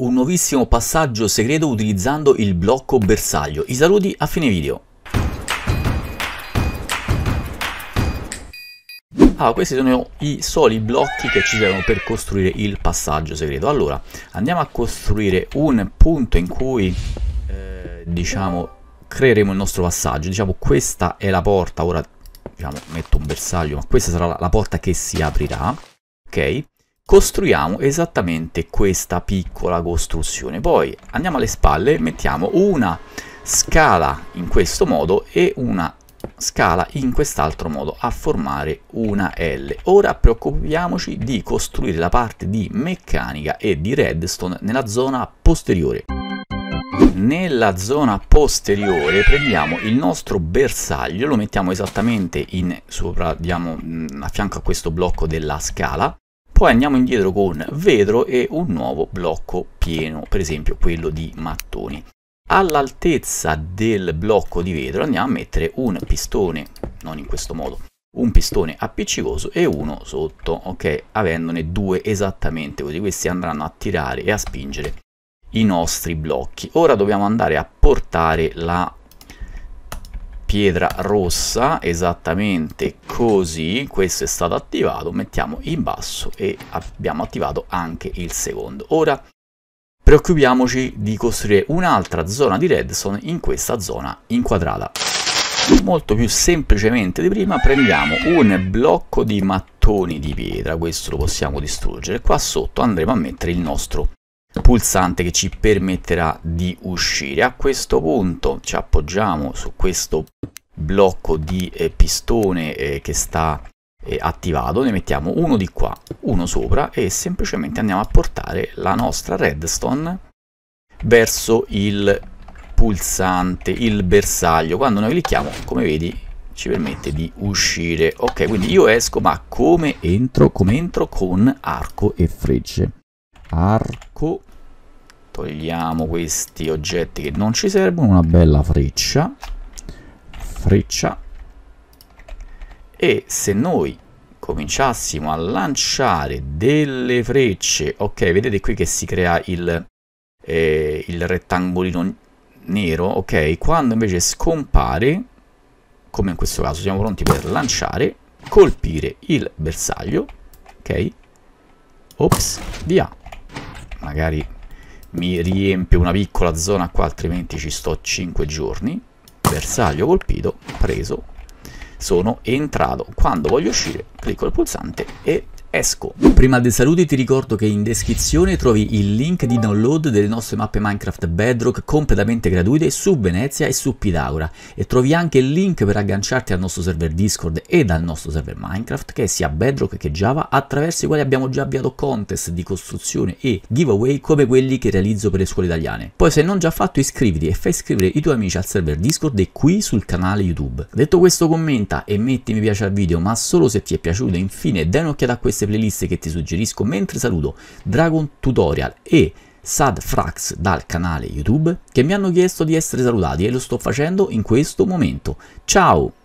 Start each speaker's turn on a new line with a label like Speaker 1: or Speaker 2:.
Speaker 1: Un nuovissimo passaggio segreto utilizzando il blocco bersaglio. I saluti a fine video. Ah, questi sono i soli blocchi che ci servono per costruire il passaggio segreto. Allora, andiamo a costruire un punto in cui, eh, diciamo, creeremo il nostro passaggio. Diciamo, questa è la porta. Ora, diciamo, metto un bersaglio, ma questa sarà la porta che si aprirà. Ok? costruiamo esattamente questa piccola costruzione poi andiamo alle spalle mettiamo una scala in questo modo e una scala in quest'altro modo a formare una L. Ora preoccupiamoci di costruire la parte di meccanica e di redstone nella zona posteriore. Nella zona posteriore prendiamo il nostro bersaglio, lo mettiamo esattamente in, sopra, diamo, mm, a fianco a questo blocco della scala poi andiamo indietro con vetro e un nuovo blocco pieno, per esempio quello di mattoni. All'altezza del blocco di vetro andiamo a mettere un pistone, non in questo modo, un pistone appiccicoso e uno sotto, ok? Avendone due esattamente così, questi andranno a tirare e a spingere i nostri blocchi. Ora dobbiamo andare a portare la pietra rossa esattamente così questo è stato attivato mettiamo in basso e abbiamo attivato anche il secondo ora preoccupiamoci di costruire un'altra zona di redstone in questa zona inquadrata molto più semplicemente di prima prendiamo un blocco di mattoni di pietra questo lo possiamo distruggere qua sotto andremo a mettere il nostro pulsante che ci permetterà di uscire. A questo punto ci appoggiamo su questo blocco di eh, pistone eh, che sta eh, attivato, ne mettiamo uno di qua, uno sopra e semplicemente andiamo a portare la nostra redstone verso il pulsante, il bersaglio. Quando noi clicchiamo, come vedi, ci permette di uscire. Ok, quindi io esco, ma come entro? Come entro? Con arco e frecce. Arco togliamo questi oggetti che non ci servono una bella freccia freccia e se noi cominciassimo a lanciare delle frecce ok vedete qui che si crea il, eh, il rettangolino nero ok quando invece scompare come in questo caso siamo pronti per lanciare colpire il bersaglio ok ops via magari mi riempie una piccola zona qua, altrimenti ci sto 5 giorni. Bersaglio colpito, preso, sono entrato. Quando voglio uscire, clicco il pulsante e esco. Prima dei saluti ti ricordo che in descrizione trovi il link di download delle nostre mappe Minecraft Bedrock completamente gratuite su Venezia e su Pitagora e trovi anche il link per agganciarti al nostro server Discord e al nostro server Minecraft che sia Bedrock che Java attraverso i quali abbiamo già avviato contest di costruzione e giveaway come quelli che realizzo per le scuole italiane. Poi se non già fatto iscriviti e fai iscrivere i tuoi amici al server Discord e qui sul canale YouTube. Detto questo commenta e metti mi piace al video ma solo se ti è piaciuto infine dai un'occhiata a queste queste playlist che ti suggerisco mentre saluto Dragon Tutorial e Sad Frax dal canale YouTube che mi hanno chiesto di essere salutati e lo sto facendo in questo momento. Ciao!